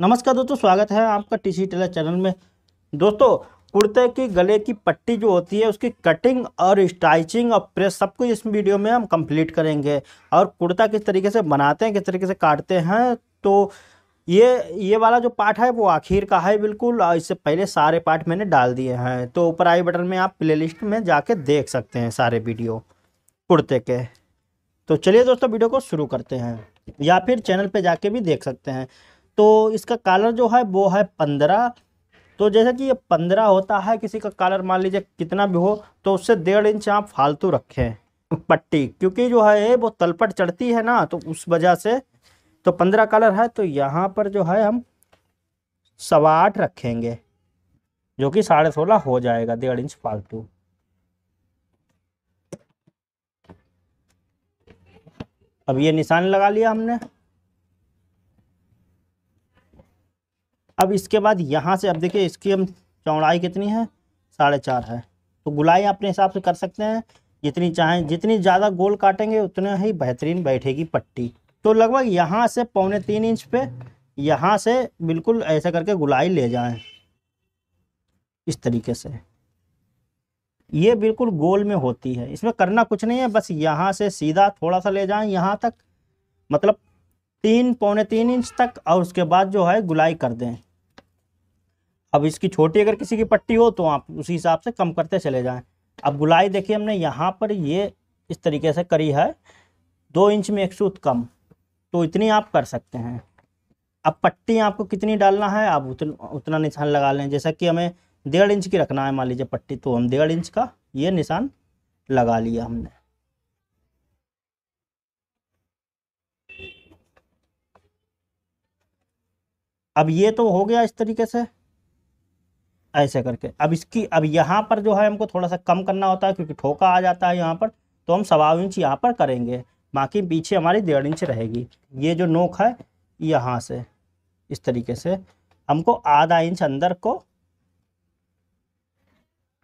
नमस्कार दोस्तों स्वागत है आपका टी सी टेलर चैनल में दोस्तों कुर्ते की गले की पट्टी जो होती है उसकी कटिंग और स्टाइचिंग और प्रेस सब कुछ इस वीडियो में हम कंप्लीट करेंगे और कुर्ता किस तरीके से बनाते हैं किस तरीके से काटते हैं तो ये ये वाला जो पार्ट है वो आखिर का है बिल्कुल और इससे पहले सारे पार्ट मैंने डाल दिए हैं तो ऊपर आई बटन में आप प्ले में जाके देख सकते हैं सारे वीडियो कुर्ते के तो चलिए दोस्तों वीडियो को शुरू करते हैं या फिर चैनल पर जाके भी देख सकते हैं तो इसका कॉलर जो है वो है पंद्रह तो जैसे कि ये पंद्रह होता है किसी का कॉलर मान लीजिए कितना भी हो तो उससे डेढ़ इंच आप फालतू रखें पट्टी क्योंकि जो है वो तलपट चढ़ती है ना तो उस वजह से तो पंद्रह कलर है तो यहाँ पर जो है हम सवा आठ रखेंगे जो कि साढ़े सोलह हो जाएगा डेढ़ इंच फालतू अब ये निशान लगा लिया हमने अब इसके बाद यहाँ से अब देखिए इसकी हम चौड़ाई कितनी है साढ़े चार है तो गुलाई अपने हिसाब से कर सकते हैं जितनी चाहें जितनी ज़्यादा गोल काटेंगे उतना ही बेहतरीन बैठेगी पट्टी तो लगभग यहाँ से पौने तीन इंच पे यहाँ से बिल्कुल ऐसा करके गुलाई ले जाएं इस तरीके से ये बिल्कुल गोल में होती है इसमें करना कुछ नहीं है बस यहाँ से सीधा थोड़ा सा ले जाएं यहाँ तक मतलब तीन पौने तीन इंच तक और उसके बाद जो है गुलाई कर दें अब इसकी छोटी अगर किसी की पट्टी हो तो आप उसी हिसाब से कम करते चले जाएं अब गुलाई देखिए हमने यहाँ पर ये इस तरीके से करी है दो इंच में एक सूत कम तो इतनी आप कर सकते हैं अब पट्टी आपको कितनी डालना है आप उतन, उतना निशान लगा लें जैसा कि हमें डेढ़ इंच की रखना है मान लीजिए पट्टी तो हम डेढ़ इंच का ये निशान लगा लिया हमने अब ये तो हो गया इस तरीके से ऐसे करके अब इसकी अब यहाँ पर जो है हमको थोड़ा सा कम करना होता है क्योंकि ठोका आ जाता है यहाँ पर तो हम सवा इंच यहाँ पर करेंगे बाकी पीछे हमारी डेढ़ इंच रहेगी ये जो नोक है यहाँ से इस तरीके से हमको आधा इंच अंदर को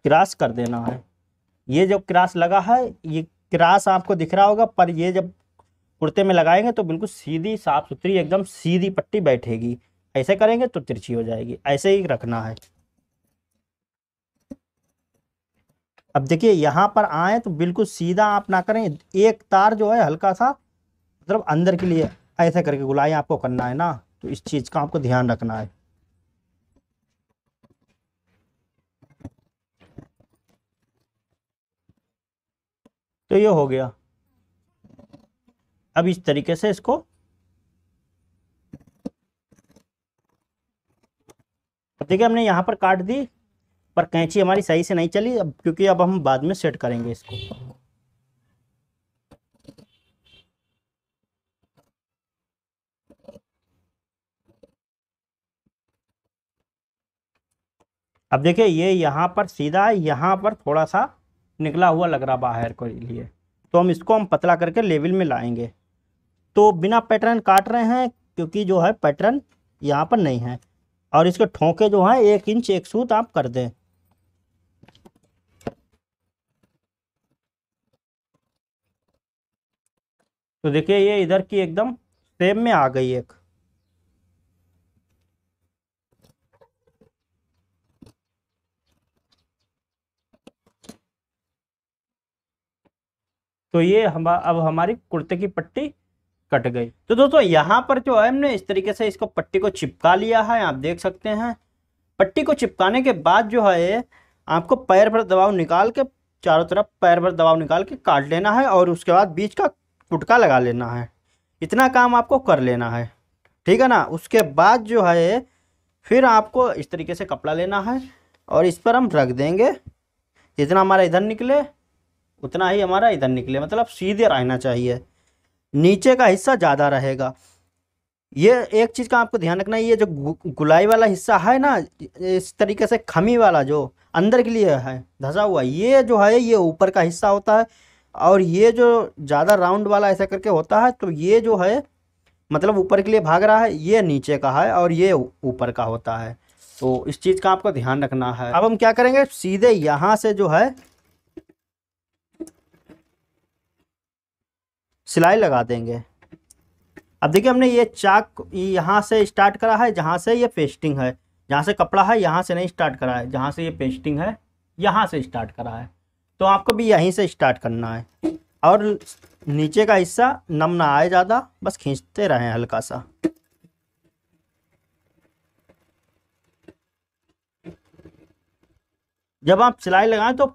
क्रास कर देना है ये जो क्रास लगा है ये क्रास आपको दिख रहा होगा पर ये जब कुर्ते में लगाएंगे तो बिल्कुल सीधी साफ सुथरी एकदम सीधी पट्टी बैठेगी ऐसे करेंगे तो तिरछी हो जाएगी ऐसे ही रखना है अब देखिए यहाँ पर आए तो बिल्कुल सीधा आप ना करें एक तार जो है हल्का सा मतलब अंदर के लिए ऐसे करके गुलाई आपको करना है ना तो इस चीज़ का आपको ध्यान रखना है तो ये हो गया अब इस तरीके से इसको देखिए हमने यहां पर काट दी पर कैंची हमारी सही से नहीं चली अब क्योंकि अब हम बाद में सेट करेंगे इसको अब देखिए ये यहाँ पर सीधा है यहाँ पर थोड़ा सा निकला हुआ लग रहा बाहर के लिए तो हम इसको हम पतला करके लेवल में लाएंगे तो बिना पैटर्न काट रहे हैं क्योंकि जो है पैटर्न यहाँ पर नहीं है और इसके ठोंके जो हैं एक इंच एक सूत आप कर दें तो देखिए ये इधर की एकदम सेम में आ गई एक तो ये हम अब हमारी कुर्ते की पट्टी कट गई तो दोस्तों यहां पर जो है हमने इस तरीके से इसको पट्टी को चिपका लिया है आप देख सकते हैं पट्टी को चिपकाने के बाद जो है आपको पैर पर दबाव निकाल के चारों तरफ पैर पर दबाव निकाल के काट लेना है और उसके बाद बीच का टुटका लगा लेना है इतना काम आपको कर लेना है ठीक है ना उसके बाद जो है फिर आपको इस तरीके से कपड़ा लेना है और इस पर हम रख देंगे जितना हमारा इधर निकले उतना ही हमारा इधर निकले मतलब सीधे रहना चाहिए नीचे का हिस्सा ज़्यादा रहेगा ये एक चीज़ का आपको ध्यान रखना है ये जो गुलाई वाला हिस्सा है ना इस तरीके से खमी वाला जो अंदर के लिए है धसा हुआ ये जो है ये ऊपर का हिस्सा होता है और ये जो ज़्यादा राउंड वाला ऐसा करके होता है तो ये जो है मतलब ऊपर के लिए भाग रहा है ये नीचे का है और ये ऊपर का होता है तो इस चीज़ का आपको ध्यान रखना है अब हम क्या करेंगे सीधे यहाँ से जो है सिलाई लगा देंगे अब देखिए हमने ये चाक यहाँ से स्टार्ट करा है जहाँ से ये पेस्टिंग है जहाँ से कपड़ा है यहाँ से नहीं स्टार्ट करा है जहाँ से ये पेस्टिंग है यहाँ से स्टार्ट करा है तो आपको भी यहीं से स्टार्ट करना है और नीचे का हिस्सा नम ना आए ज़्यादा बस खींचते रहें हल्का सा जब आप सिलाई लगाएं तो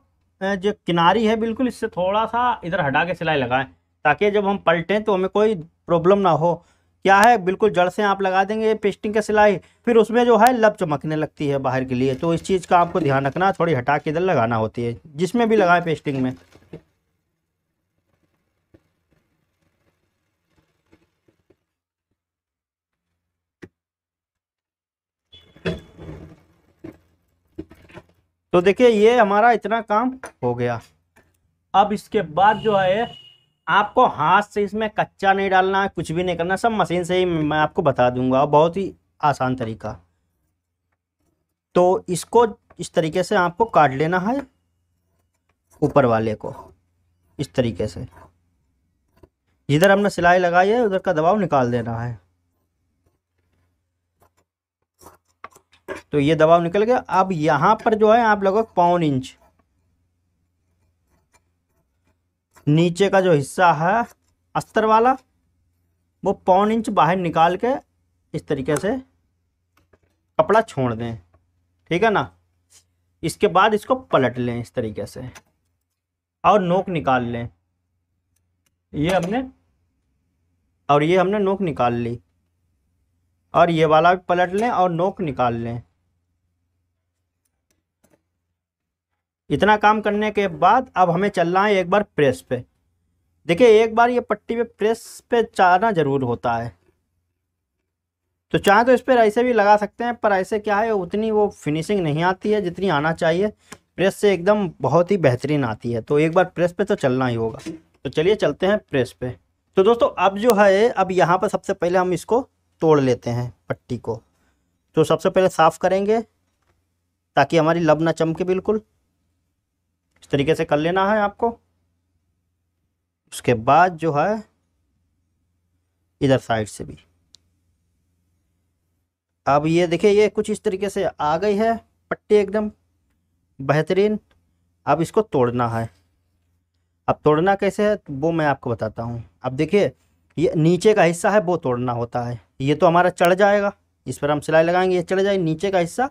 जो किनारी है बिल्कुल इससे थोड़ा सा इधर हटा के सिलाई लगाएं ताकि जब हम पलटें तो हमें कोई प्रॉब्लम ना हो क्या है बिल्कुल जड़ से आप लगा देंगे पेस्टिंग का सिलाई फिर उसमें जो है लब चमकने लगती है बाहर के लिए तो इस चीज़ का आपको ध्यान रखना थोड़ी हटा के इधर लगाना होती है जिसमें भी लगाए पेस्टिंग में तो देखिए ये हमारा इतना काम हो गया अब इसके बाद जो है आपको हाथ से इसमें कच्चा नहीं डालना है कुछ भी नहीं करना सब मशीन से ही मैं आपको बता दूंगा बहुत ही आसान तरीका तो इसको इस तरीके से आपको काट लेना है ऊपर वाले को इस तरीके से जिधर हमने सिलाई लगाई है उधर का दबाव निकाल देना है तो ये दबाव निकल गया अब यहाँ पर जो है आप लगभग पौन इंच नीचे का जो हिस्सा है अस्तर वाला वो पौन इंच बाहर निकाल के इस तरीके से कपड़ा छोड़ दें ठीक है ना इसके बाद इसको पलट लें इस तरीके से और नोक निकाल लें ये हमने और ये हमने नोक निकाल ली और ये वाला भी पलट लें और नोक निकाल लें इतना काम करने के बाद अब हमें चलना है एक बार प्रेस पे देखिए एक बार ये पट्टी पे प्रेस पे चाहना ज़रूर होता है तो चाहे तो इस पर ऐसे भी लगा सकते हैं पर ऐसे क्या है उतनी वो फिनिशिंग नहीं आती है जितनी आना चाहिए प्रेस से एकदम बहुत ही बेहतरीन आती है तो एक बार प्रेस पे तो चलना ही होगा तो चलिए चलते हैं प्रेस पे तो दोस्तों अब जो है अब यहाँ पर सबसे पहले हम इसको तोड़ लेते हैं पट्टी को तो सबसे पहले साफ़ करेंगे ताकि हमारी लब ना चमके बिल्कुल तरीके से कर लेना है आपको उसके बाद जो है इधर साइड से भी अब ये देखिए ये कुछ इस तरीके से आ गई है पट्टी एकदम बेहतरीन अब इसको तोड़ना है अब तोड़ना कैसे है वो मैं आपको बताता हूँ अब देखिए ये नीचे का हिस्सा है वो तोड़ना होता है ये तो हमारा चढ़ जाएगा इस पर हम सिलाई लगाएंगे ये चढ़ जाए नीचे का हिस्सा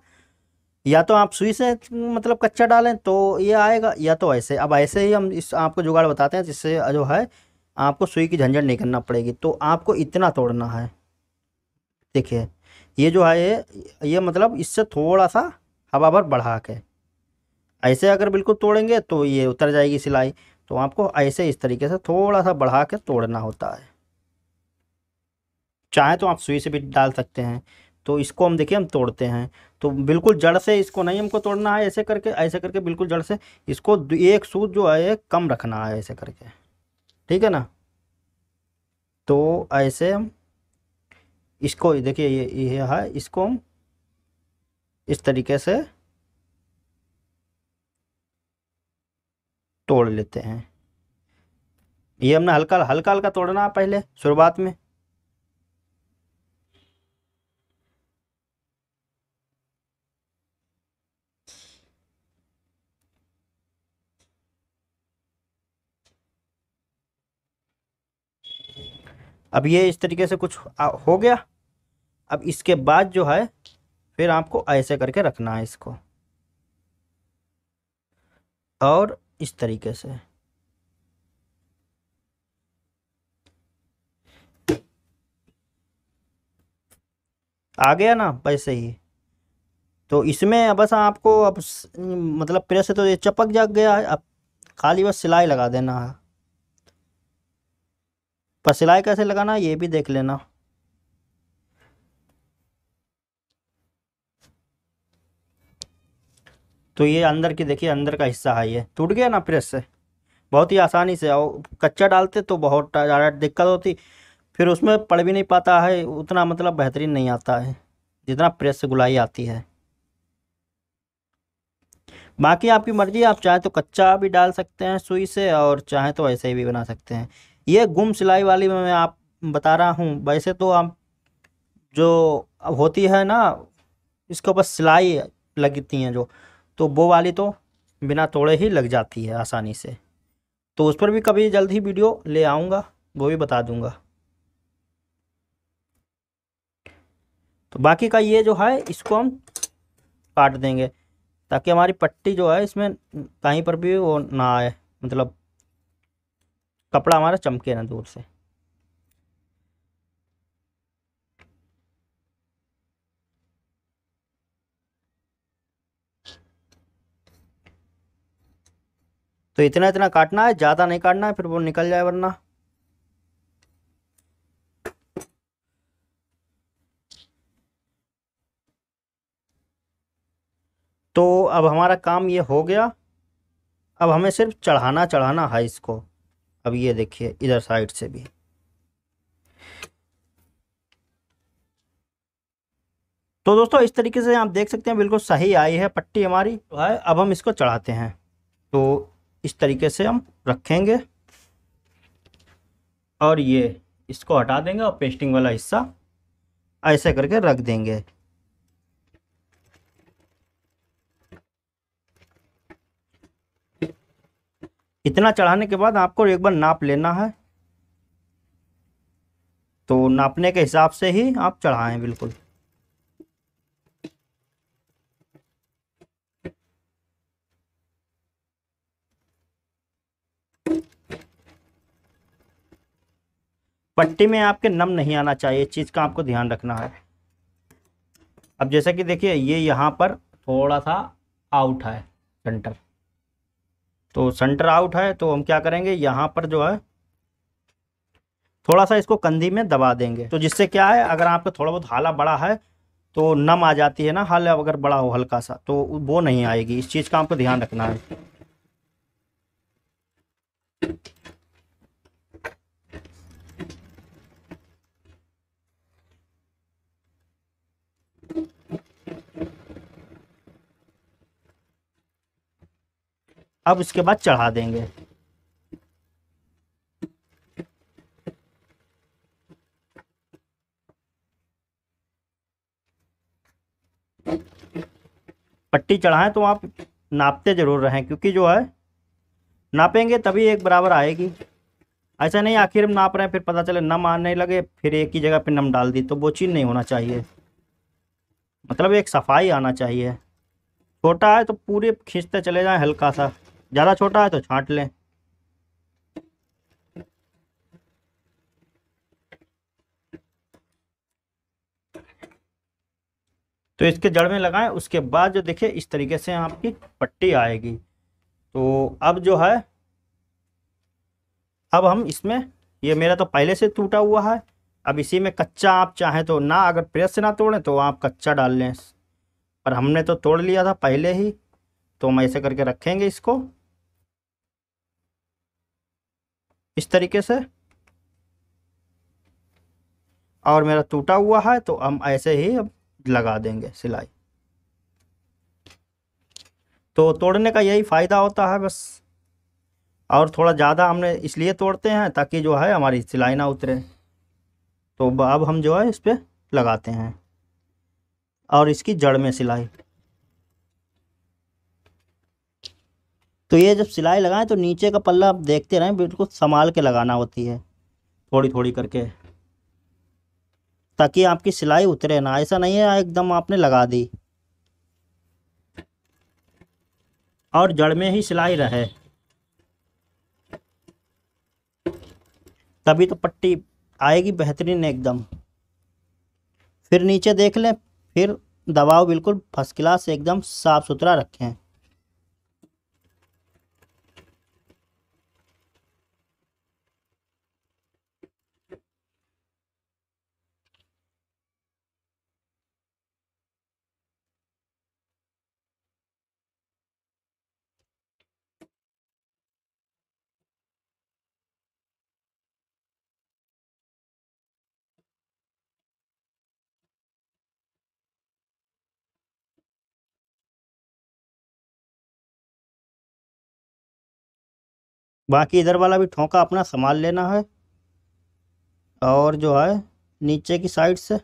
या तो आप सुई से मतलब कच्चा डालें तो ये आएगा या तो ऐसे अब ऐसे ही हम इस आपको जुगाड़ बताते हैं जिससे जो है आपको सुई की झंझट नहीं करना पड़ेगी तो आपको इतना तोड़ना है देखिए ये जो है ये ये मतलब इससे थोड़ा सा हवा भर बढ़ा के ऐसे अगर बिल्कुल तोड़ेंगे तो ये उतर जाएगी सिलाई तो आपको ऐसे इस तरीके से थोड़ा सा बढ़ा के तोड़ना होता है चाहे तो आप सुई से भी डाल सकते हैं तो इसको हम देखिए हम तोड़ते हैं तो बिल्कुल जड़ से इसको नहीं हमको तोड़ना है ऐसे करके ऐसे करके बिल्कुल जड़ से इसको एक सूद जो है कम रखना है ऐसे करके ठीक है ना तो ऐसे हम इसको देखिए ये ये है इसको हम इस तरीके से तोड़ लेते हैं ये हमने हल्का हल्का हल्का तोड़ना है पहले शुरुआत में अब ये इस तरीके से कुछ हो गया अब इसके बाद जो है फिर आपको ऐसे करके रखना है इसको और इस तरीके से आ गया ना वैसे ही तो इसमें बस आपको अब मतलब प्रेस से तो ये चपक जाग गया है अब खाली बस सिलाई लगा देना है पर सिलाई कैसे लगाना ये भी देख लेना तो ये अंदर की देखिए अंदर का हिस्सा है ये टूट गया ना प्रेस से बहुत ही आसानी से और कच्चा डालते तो बहुत ज़्यादा दिक्कत होती फिर उसमें पड़ भी नहीं पाता है उतना मतलब बेहतरीन नहीं आता है जितना प्रेस से गुलाई आती है बाकी आपकी मर्ज़ी आप चाहे तो कच्चा भी डाल सकते हैं सुई से और चाहे तो ऐसे ही भी बना सकते हैं ये गुम सिलाई वाली मैं आप बता रहा हूँ वैसे तो आप जो होती है ना इसके ऊपर सिलाई लगती हैं जो तो वो वाली तो बिना तोड़े ही लग जाती है आसानी से तो उस पर भी कभी जल्द ही वीडियो ले आऊँगा वो भी बता दूँगा तो बाकी का ये जो है इसको हम काट देंगे ताकि हमारी पट्टी जो है इसमें कहीं पर भी वो ना आए मतलब कपड़ा हमारा चमके ना दूर से तो इतना इतना काटना है ज़्यादा नहीं काटना है फिर वो निकल जाए वरना तो अब हमारा काम ये हो गया अब हमें सिर्फ चढ़ाना चढ़ाना है इसको अब ये देखिए इधर साइड से भी तो दोस्तों इस तरीके से आप देख सकते हैं बिल्कुल सही आई है पट्टी हमारी तो है अब हम इसको चढ़ाते हैं तो इस तरीके से हम रखेंगे और ये इसको हटा देंगे और पेस्टिंग वाला हिस्सा ऐसे करके रख देंगे इतना चढ़ाने के बाद आपको एक बार नाप लेना है तो नापने के हिसाब से ही आप चढ़ाएं बिल्कुल पट्टी में आपके नम नहीं आना चाहिए चीज़ का आपको ध्यान रखना है अब जैसा कि देखिए ये यहाँ पर थोड़ा सा आउट है सेंटर तो सेंटर आउट है तो हम क्या करेंगे यहाँ पर जो है थोड़ा सा इसको कंधी में दबा देंगे तो जिससे क्या है अगर आपका थोड़ा बहुत हाला बड़ा है तो नम आ जाती है ना हाला अगर बड़ा हो हल्का सा तो वो नहीं आएगी इस चीज़ का आपको ध्यान रखना है अब उसके बाद चढ़ा देंगे पट्टी चढ़ाएं तो आप नापते ज़रूर रहें क्योंकि जो है नापेंगे तभी एक बराबर आएगी ऐसा नहीं आखिर हम नाप रहे हैं फिर पता चले नम आने लगे फिर एक ही जगह पे नम डाल दी तो वो चीज़ नहीं होना चाहिए मतलब एक सफाई आना चाहिए छोटा है तो पूरे खींचते चले जाएं हल्का सा ज़्यादा छोटा है तो छाट लें तो इसके जड़ में लगाएं उसके बाद जो देखिए इस तरीके से आपकी पट्टी आएगी तो अब जो है अब हम इसमें ये मेरा तो पहले से टूटा हुआ है अब इसी में कच्चा आप चाहें तो ना अगर प्रेस से ना तोड़ें तो आप कच्चा डाल लें पर हमने तो तोड़ लिया था पहले ही तो हम ऐसे करके रखेंगे इसको इस तरीके से और मेरा टूटा हुआ है तो हम ऐसे ही अब लगा देंगे सिलाई तो तोड़ने का यही फ़ायदा होता है बस और थोड़ा ज़्यादा हमने इसलिए तोड़ते हैं ताकि जो है हमारी सिलाई ना उतरे तो अब हम जो है इस पर लगाते हैं और इसकी जड़ में सिलाई तो ये जब सिलाई लगाएं तो नीचे का पल्ला आप देखते रहें बिल्कुल संभाल के लगाना होती है थोड़ी थोड़ी करके ताकि आपकी सिलाई उतरे ना ऐसा नहीं है एकदम आपने लगा दी और जड़ में ही सिलाई रहे तभी तो पट्टी आएगी बेहतरीन एकदम फिर नीचे देख लें फिर दबाव बिल्कुल फर्स्ट क्लास एकदम साफ़ सुथरा रखें बाकी इधर वाला भी ठोंका अपना संभाल लेना है और जो है नीचे की साइड से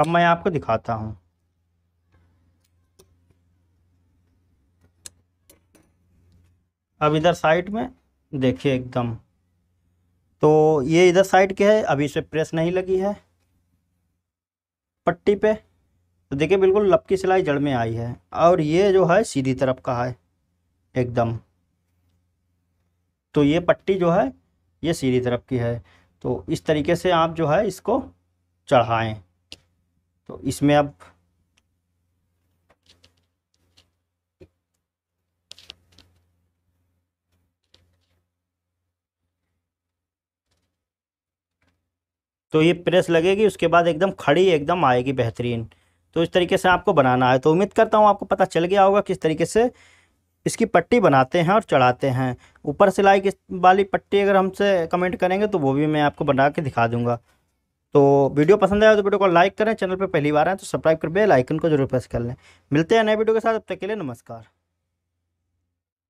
अब मैं आपको दिखाता हूं अब इधर साइड में देखिए एकदम तो ये इधर साइड के है अभी इसे प्रेस नहीं लगी है पट्टी पे तो देखिए बिल्कुल लपकी सिलाई जड़ में आई है और ये जो है सीधी तरफ का है एकदम तो ये पट्टी जो है ये सीधी तरफ की है तो इस तरीके से आप जो है इसको चढ़ाएं तो इसमें अब तो ये प्रेस लगेगी उसके बाद एकदम खड़ी एकदम आएगी बेहतरीन तो इस तरीके से आपको बनाना है तो उम्मीद करता हूँ आपको पता चल गया होगा किस तरीके से इसकी पट्टी बनाते हैं और चढ़ाते हैं ऊपर सिलाई की वाली पट्टी अगर हमसे कमेंट करेंगे तो वो भी मैं आपको बना के दिखा दूंगा तो वीडियो पसंद आया तो वीडियो को लाइक करें चैनल पर पहली बार आए तो सब्सक्राइब कर बेल आइकन को जरूर प्रेस कर लें मिलते हैं नए वीडियो के साथ अब तक के लिए नमस्कार